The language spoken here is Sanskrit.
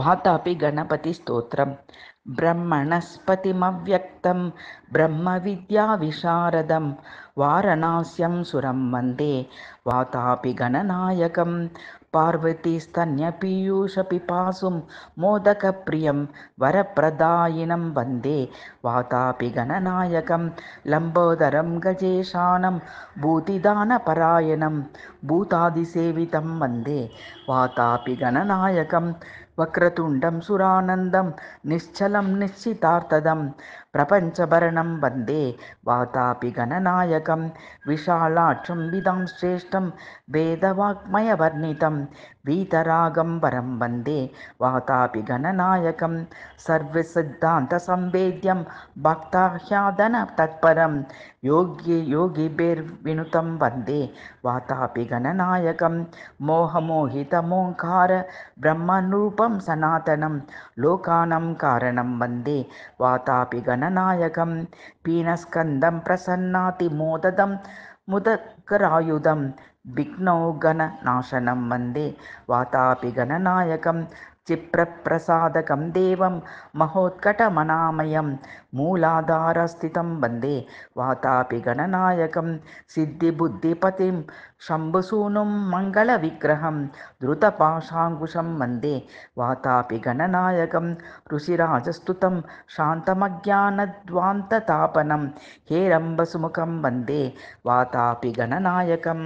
स्वातापि गणपतिस्तोत्रम् ब्रह्मणस्पतिमव्यक्तं ब्रह्मविद्याविशारदं वारणास्यं सुरं वन्दे वातापि गणनायकं पार्वतीस्तन्यपीयूषपिपाशुं मोदकप्रियं वरप्रदायिनं वन्दे वातापि गणनायकं लम्बोदरं गजेशानं भूतिदानपरायणं भूतादिसेवितं वन्दे वातापि गणनायकं वक्रतुण्डं सुरानन्दं निश्चलं निश्चितार्थदं प्रपञ्चभरणं वन्दे वातापि गणनायकं विदां श्रेष्ठं वेदवाग्मयवर्णितं वरं वन्दे वातापि गणनायकं सर्वसिद्धान्तसंवेद्यं भक्ताह्यादनतत्परं योग्ये योगिभिर्विनुतं वन्दे वातापि गणनायकं मोहमोहितमोङ्कार ब्रह्मरूपं सनातनं लोकानां कारणं वन्दे वातापि गणनायकं पीनस्कन्दं प्रसन्नाति मोददं मुदकरायुधं गणनाशनं वन्दे वातापि गणनायकं क्षिप्रसादकं देवं महोत्कटमनामयं मूलाधारस्थितं वन्दे वातापि गणनायकं सिद्धिबुद्धिपतिं शम्भुसूनुं मङ्गलविग्रहं द्रुतपाशाङ्कुशं वन्दे वातापि गणनायकं ऋषिराजस्तुतं शान्तमज्ञानद्वान्ततापनं हेरम्बसुमुखं वन्दे वातापि गणनायकम्